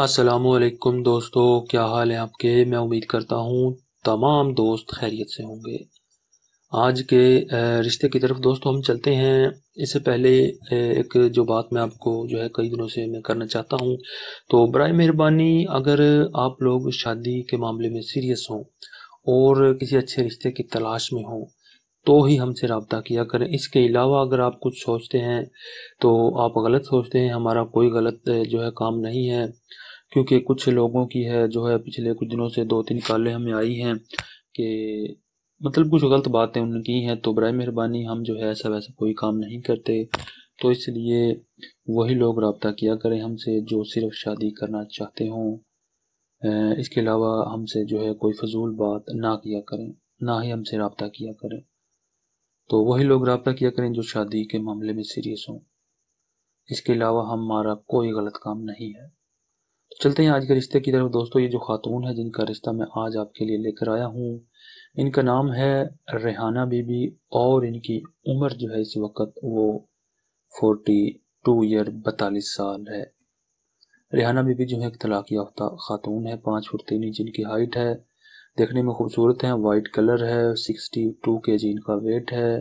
असलकुम दोस्तों क्या हाल है आपके मैं उम्मीद करता हूँ तमाम दोस्त खैरियत से होंगे आज के रिश्ते की तरफ दोस्तों हम चलते हैं इससे पहले एक जो बात मैं आपको जो है कई दिनों से मैं करना चाहता हूँ तो बर मेहरबानी अगर आप लोग शादी के मामले में सीरियस हों और किसी अच्छे रिश्ते की तलाश में हों तो ही हमसे रबता किया करें इसके अलावा अगर आप कुछ सोचते हैं तो आप गलत सोचते हैं हमारा कोई गलत जो है काम नहीं है क्योंकि कुछ लोगों की है जो है पिछले कुछ दिनों से दो तीन काले हमें आई हैं कि मतलब कुछ गलत बातें उनकी हैं तो बर मेहरबानी हम जो है ऐसा वैसा कोई काम नहीं करते तो इसलिए वही लोग रबता किया करें हमसे जो सिर्फ शादी करना चाहते हों इसके अलावा हमसे जो है कोई फजूल बात ना किया करें ना ही हमसे रबता किया करें तो वही लोग रबता किया करें जो शादी के मामले में सीरियस हों इसके अलावा हमारा कोई गलत काम नहीं है चलते हैं आज के रिश्ते की तरफ दोस्तों ये जो खातून है जिनका रिश्ता मैं आज आपके लिए लेकर आया हूँ इनका नाम है रेहाना बीबी और इनकी उम्र जो है इस वक्त वो फोर्टी टू ईयर बतालीस साल है रेहाना बीबी जो है एक तलाक याफ्ता खातून है पाँच फुट तीन इंच इनकी हाइट है देखने में खूबसूरत है वाइट कलर है सिक्सटी टू के जी इनका वेट है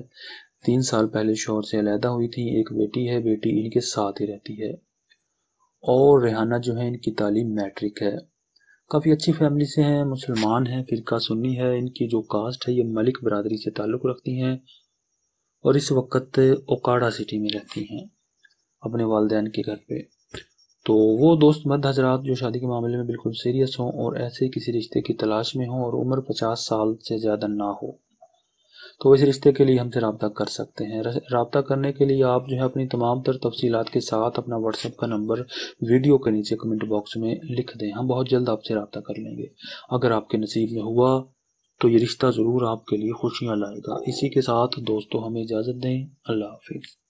तीन साल पहले शोर से अलहदा हुई थी एक बेटी है बेटी इनके साथ ही रहती है और रेहाना जो है इनकी तालीम मैट्रिक है काफ़ी अच्छी फैमिली से हैं मुसलमान हैं फ़िरका सुन्नी है इनकी जो कास्ट है ये मलिक बरदरी से ताल्लुक़ रखती हैं और इस वक्त ओकाड़ा सिटी में रहती हैं अपने वालदेन के घर पे तो वो दोस्त मद हजरात जो शादी के मामले में बिल्कुल सीरियस हों और ऐसे किसी रिश्ते की तलाश में हों और उम्र पचास साल से ज़्यादा ना हो तो इस रिश्ते के लिए हमसे रबता कर सकते हैं रबता करने के लिए आप जो है अपनी तमाम तर तफसीत के साथ अपना व्हाट्सएप का नंबर वीडियो के नीचे कमेंट बॉक्स में लिख दें हम बहुत जल्द आपसे रबता कर लेंगे अगर आपके नसीब में हुआ तो ये रिश्ता ज़रूर आपके लिए खुशियाँ लाएगा इसी के साथ दोस्तों हमें इजाज़त दें अल्लाह हाफिज़